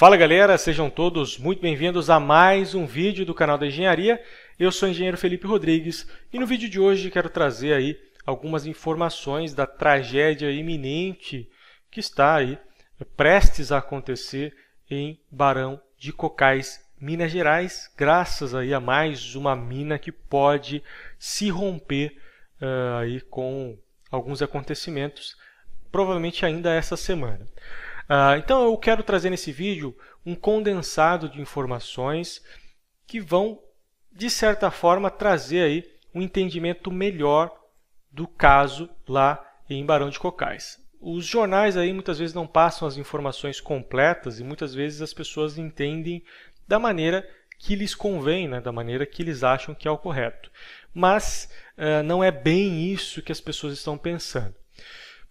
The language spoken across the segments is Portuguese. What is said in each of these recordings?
Fala galera, sejam todos muito bem-vindos a mais um vídeo do canal da Engenharia. Eu sou o engenheiro Felipe Rodrigues e no vídeo de hoje quero trazer aí algumas informações da tragédia iminente que está aí prestes a acontecer em Barão de Cocais, Minas Gerais, graças aí a mais uma mina que pode se romper uh, aí com alguns acontecimentos, provavelmente ainda essa semana. Ah, então eu quero trazer nesse vídeo um condensado de informações que vão, de certa forma, trazer aí um entendimento melhor do caso lá em Barão de Cocais. Os jornais aí muitas vezes não passam as informações completas e muitas vezes as pessoas entendem da maneira que lhes convém, né? da maneira que eles acham que é o correto. Mas uh, não é bem isso que as pessoas estão pensando.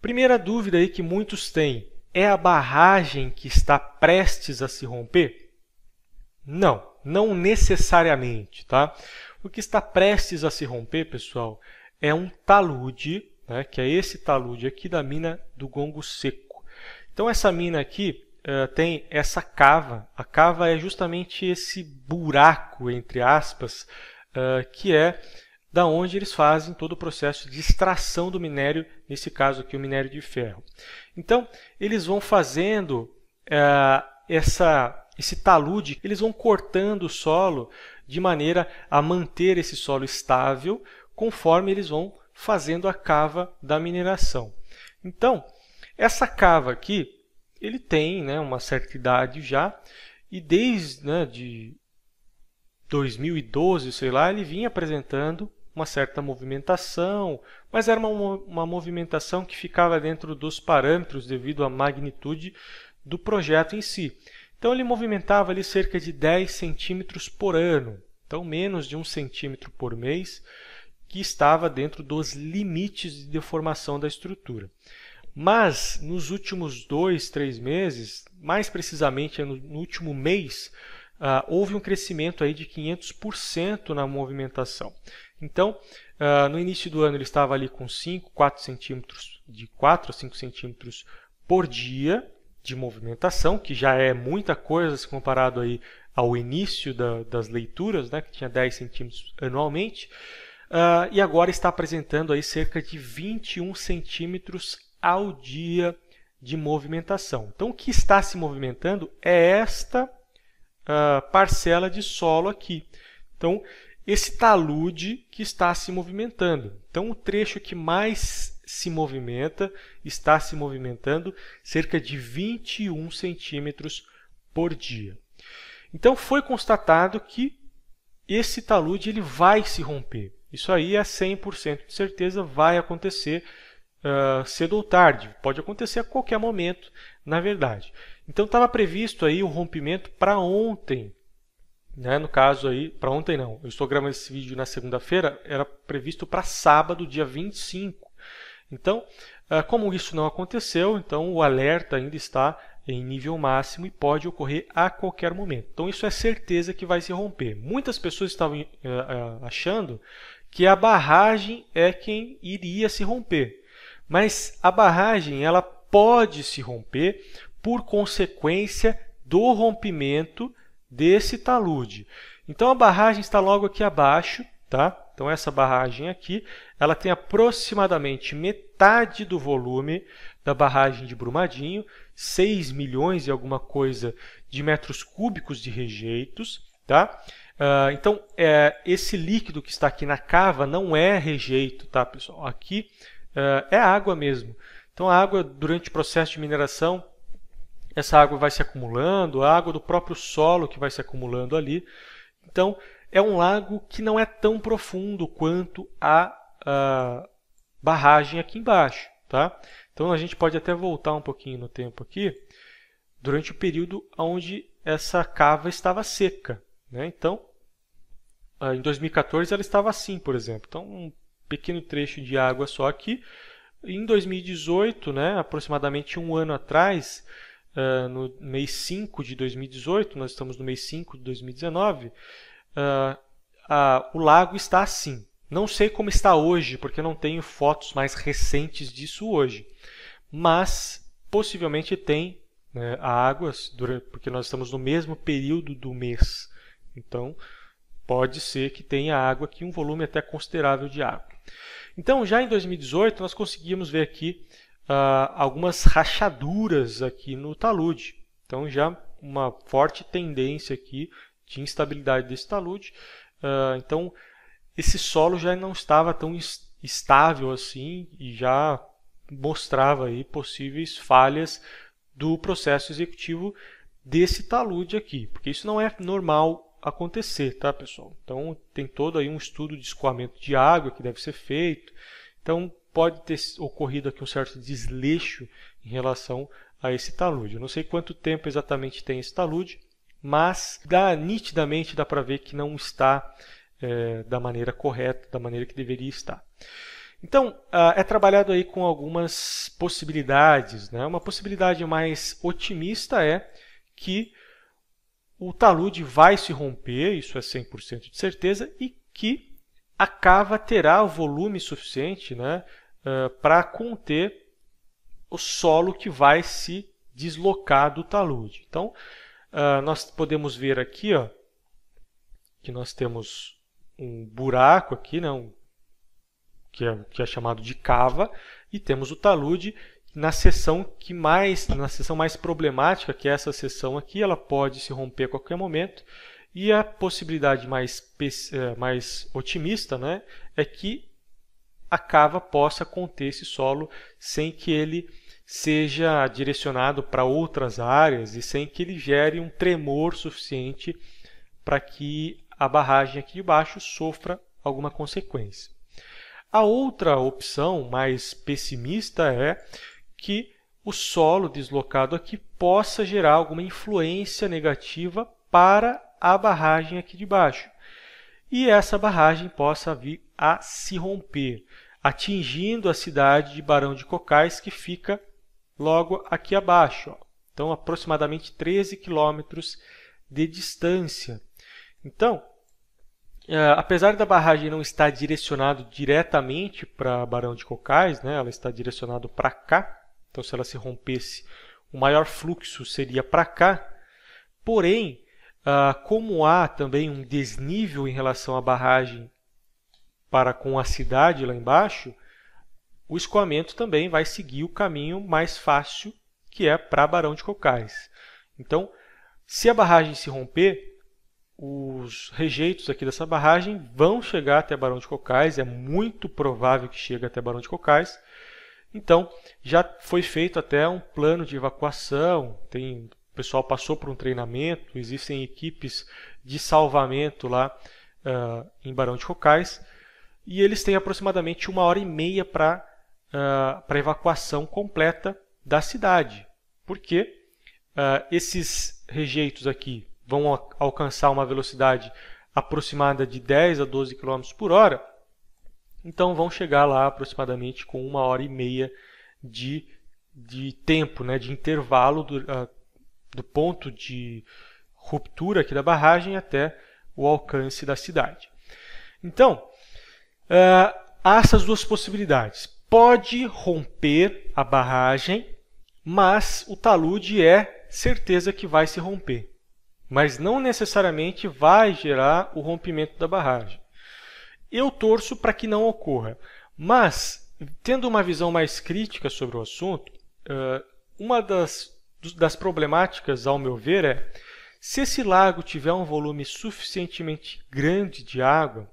Primeira dúvida aí que muitos têm: é a barragem que está prestes a se romper? Não, não necessariamente, tá? O que está prestes a se romper, pessoal, é um talude, né, que é esse talude aqui da mina do Gongo Seco. Então essa mina aqui uh, tem essa cava. A cava é justamente esse buraco, entre aspas, uh, que é da onde eles fazem todo o processo de extração do minério, nesse caso aqui o minério de ferro. Então, eles vão fazendo eh, essa, esse talude, eles vão cortando o solo de maneira a manter esse solo estável, conforme eles vão fazendo a cava da mineração. Então, essa cava aqui, ele tem né, uma certa idade já, e desde né, de 2012, sei lá, ele vinha apresentando uma certa movimentação, mas era uma, uma movimentação que ficava dentro dos parâmetros devido à magnitude do projeto em si. Então ele movimentava ali cerca de 10 centímetros por ano, então menos de um centímetro por mês, que estava dentro dos limites de deformação da estrutura. Mas nos últimos dois, três meses, mais precisamente no, último mês, ah, houve um crescimento aí de 500% na movimentação. Então, uh, no início do ano ele estava ali com 5, 4 centímetros, de 4 a 5 centímetros por dia de movimentação, que já é muita coisa se comparado aí ao início da, das leituras, né, que tinha 10 centímetros anualmente, uh, e agora está apresentando aí cerca de 21 centímetros ao dia de movimentação. Então, o que está se movimentando é esta uh, parcela de solo aqui. Então, esse talude que está se movimentando. Então, o trecho que mais se movimenta está se movimentando cerca de 21 centímetros por dia. Então, foi constatado que esse talude ele vai se romper. Isso aí é 100% de certeza vai acontecer uh, cedo ou tarde. Pode acontecer a qualquer momento, na verdade. Então estava previsto aí o rompimento para ontem, né? No caso aí, para ontem não. Eu estou gravando esse vídeo na segunda-feira, era previsto para sábado, dia 25. Então, ah, como isso não aconteceu, então o alerta ainda está em nível máximo e pode ocorrer a qualquer momento. Então, isso é certeza que vai se romper. Muitas pessoas estavam eh, eh, achando que a barragem é quem iria se romper. Mas a barragem ela pode se romper por consequência do rompimento desse talude. Então a barragem está logo aqui abaixo, tá? Então essa barragem aqui, ela tem aproximadamente metade do volume da barragem de Brumadinho, 6 milhões e alguma coisa de metros cúbicos de rejeitos, tá? Uh, então, é, esse líquido que está aqui na cava não é rejeito, tá, pessoal? Aqui uh, é água mesmo. Então, a água, durante o processo de mineração, essa água vai se acumulando, a água do próprio solo que vai se acumulando ali. Então, é um lago que não é tão profundo quanto a, a barragem aqui embaixo. Tá? Então, a gente pode até voltar um pouquinho no tempo aqui, durante o período onde essa cava estava seca. Né? Então, ah, em 2014 ela estava assim, por exemplo. Então, um pequeno trecho de água só aqui. Em 2018, né, aproximadamente um ano atrás, uh, no mês 5 de 2018, nós estamos no mês 5 de 2019, uh, uh, o lago está assim. Não sei como está hoje, porque não tenho fotos mais recentes disso hoje, mas possivelmente tem né, a durante, porque nós estamos no mesmo período do mês. Então, pode ser que tenha água aqui, um volume até considerável de água. Então, já em 2018, nós conseguimos ver aqui ah, algumas rachaduras aqui no talude. Então já uma forte tendência aqui de instabilidade desse talude. Ah, então esse solo já não estava tão estável assim e já mostrava aí possíveis falhas do processo executivo desse talude aqui, porque isso não é normal acontecer, tá, pessoal? Então tem todo aí um estudo de escoamento de água que deve ser feito então, pode ter ocorrido aqui um certo desleixo em relação a esse talude. Eu não sei quanto tempo exatamente tem esse talude, mas dá, nitidamente dá para ver que não está é, da maneira correta, da maneira que deveria estar. Então, ah, é trabalhado aí com algumas possibilidades. Né? Uma possibilidade mais otimista é que o talude vai se romper, isso é 100% de certeza, e que a cava terá o volume suficiente né, para conter o solo que vai se deslocar do talude. Então, nós podemos ver aqui ó, que nós temos um buraco aqui, né, um, que, é, que é chamado de cava, e temos o talude na seção que mais na seção mais problemática, que é essa seção aqui, ela pode se romper a qualquer momento e a possibilidade mais, eh, mais otimista né, é que a cava possa conter esse solo sem que ele seja direcionado para outras áreas e sem que ele gere um tremor suficiente para que a barragem aqui de baixo sofra alguma consequência. A outra opção mais pessimista é que o solo deslocado aqui possa gerar alguma influência negativa para a barragem aqui de baixo. E essa barragem possa vir a se romper, atingindo a cidade de Barão de Cocais, que fica logo aqui abaixo. Ó. Então, aproximadamente 13 quilômetros de distância. Então, eh, apesar da barragem não estar direcionada diretamente para Barão de Cocais, né, ela está direcionada para cá. Então, se ela se rompesse, o maior fluxo seria para cá. Porém, ah, como há também um desnível em relação à barragem para com a cidade lá embaixo, o escoamento também vai seguir o caminho mais fácil que é para Barão de Cocais. Então, se a barragem se romper, os rejeitos aqui dessa barragem vão chegar até Barão de Cocais, é muito provável que chegue até Barão de Cocais. Então, já foi feito até um plano de evacuação, tem pessoal passou por um treinamento, existem equipes de salvamento lá uh, em Barão de Cocais, e eles têm aproximadamente uma hora e meia para uh, evacuação completa da cidade, porque uh, esses rejeitos aqui vão alcançar uma velocidade aproximada de 10 a 12 km por hora, então vão chegar lá aproximadamente com uma hora e meia de, de tempo, né, de intervalo do, uh, do ponto de ruptura aqui da barragem até o alcance da cidade. Então, eh, há essas duas possibilidades. Pode romper a barragem, mas o talude é certeza que vai se romper. Mas não necessariamente vai gerar o rompimento da barragem. Eu torço para que não ocorra, mas tendo uma visão mais crítica sobre o assunto, eh, uma das das problemáticas, ao meu ver, é se esse lago tiver um volume suficientemente grande de água,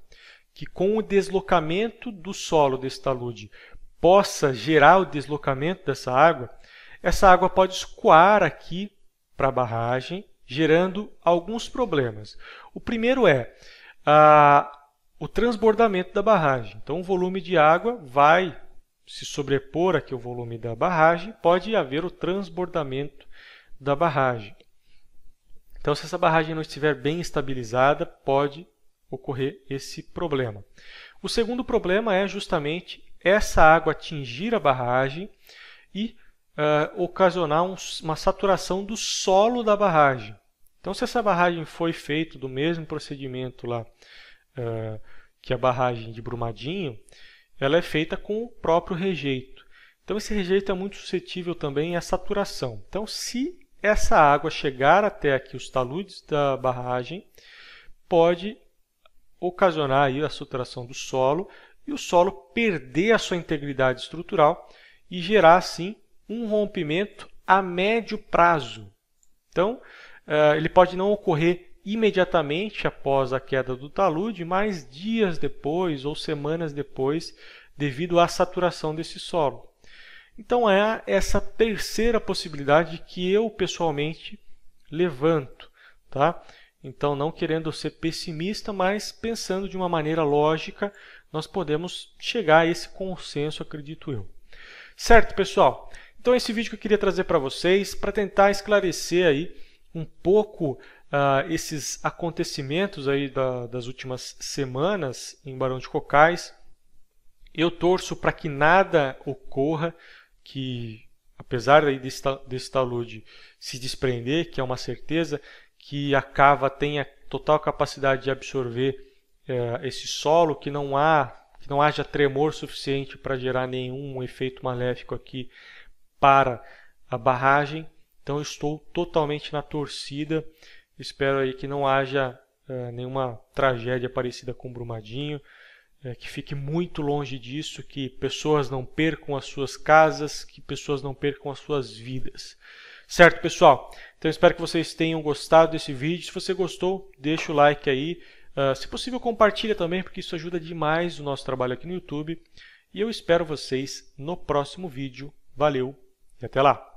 que com o deslocamento do solo desse talude possa gerar o deslocamento dessa água, essa água pode escoar aqui para a barragem, gerando alguns problemas. O primeiro é a, ah, o transbordamento da barragem. Então, o volume de água vai se sobrepor aqui o volume da barragem, pode haver o transbordamento da barragem. Então, se essa barragem não estiver bem estabilizada, pode ocorrer esse problema. O segundo problema é justamente essa água atingir a barragem e uh, ocasionar um, uma saturação do solo da barragem. Então, se essa barragem foi feita do mesmo procedimento lá uh, que a barragem de Brumadinho, ela é feita com o próprio rejeito. Então esse rejeito é muito suscetível também à saturação. Então se essa água chegar até aqui os taludes da barragem, pode ocasionar aí a saturação do solo e o solo perder a sua integridade estrutural e gerar assim um rompimento a médio prazo. Então, eh, ele pode não ocorrer imediatamente após a queda do talude, mas dias depois ou semanas depois, devido à saturação desse solo. Então é essa terceira possibilidade que eu pessoalmente levanto, tá? Então não querendo ser pessimista, mas pensando de uma maneira lógica, nós podemos chegar a esse consenso, acredito eu. Certo, pessoal? Então esse vídeo que eu queria trazer para vocês para tentar esclarecer aí um pouco uh, esses acontecimentos aí da, das últimas semanas em Barão de Cocais. Eu torço para que nada ocorra que, apesar aí desse, desse talude se desprender, que é uma certeza, que a cava tenha total capacidade de absorver uh, esse solo, que não há que não haja tremor suficiente para gerar nenhum efeito maléfico aqui para a barragem. Então estou totalmente na torcida Espero aí que não haja eh, nenhuma tragédia parecida com Brumadinho, eh, que fique muito longe disso, que pessoas não percam as suas casas, que pessoas não percam as suas vidas. Certo, pessoal? Então espero que vocês tenham gostado desse vídeo. Se você gostou, deixa o like aí. Uh, se possível, compartilha também, porque isso ajuda demais o nosso trabalho aqui no YouTube. E eu espero vocês no próximo vídeo. Valeu e até lá!